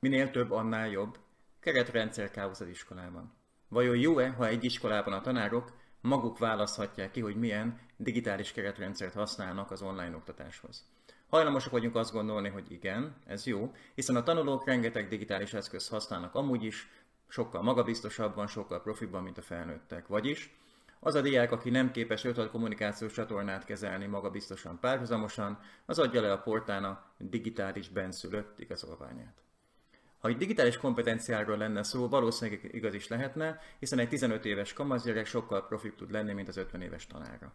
Minél több, annál jobb. Keretrendszer káosz az iskolában. Vajon jó-e, ha egy iskolában a tanárok maguk választhatják ki, hogy milyen digitális keretrendszert használnak az online oktatáshoz? Hajlamosak vagyunk azt gondolni, hogy igen, ez jó, hiszen a tanulók rengeteg digitális eszközt használnak amúgy is, sokkal magabiztosabban, sokkal profibban, mint a felnőttek. Vagyis az a diák, aki nem képes 5 kommunikációs csatornát kezelni magabiztosan párhuzamosan, az adja le a portán a digitális benszülött igazolványát. Ha egy digitális kompetenciáról lenne szó, valószínűleg igaz is lehetne, hiszen egy 15 éves kamaszgyerek sokkal profibb tud lenni, mint az 50 éves tanára.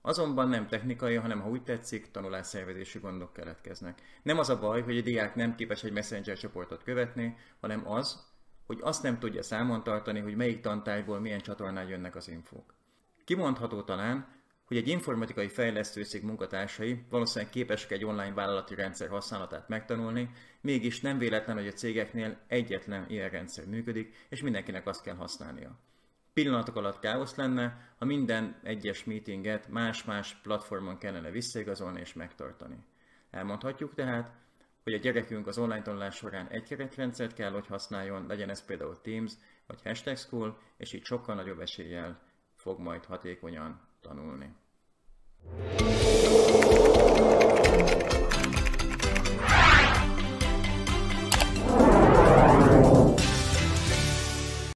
Azonban nem technikai, hanem ha úgy tetszik, tanulásszervezési gondok keletkeznek. Nem az a baj, hogy a diák nem képes egy messenger csoportot követni, hanem az, hogy azt nem tudja számon tartani, hogy melyik tantárgyból milyen csatornán jönnek az infók. Kimondható talán, hogy egy informatikai fejlesztőszék munkatársai valószínűleg képesek egy online vállalati rendszer használatát megtanulni, mégis nem véletlen, hogy a cégeknél egyetlen ilyen rendszer működik, és mindenkinek azt kell használnia. Pillanatok alatt káosz lenne, ha minden egyes meetinget más-más platformon kellene visszaigazolni és megtartani. Elmondhatjuk tehát, hogy a gyerekünk az online tanulás során egy keretrendszert kell, hogy használjon, legyen ez például Teams vagy Hashtag School, és így sokkal nagyobb eséllyel fog majd hatékonyan tanulni.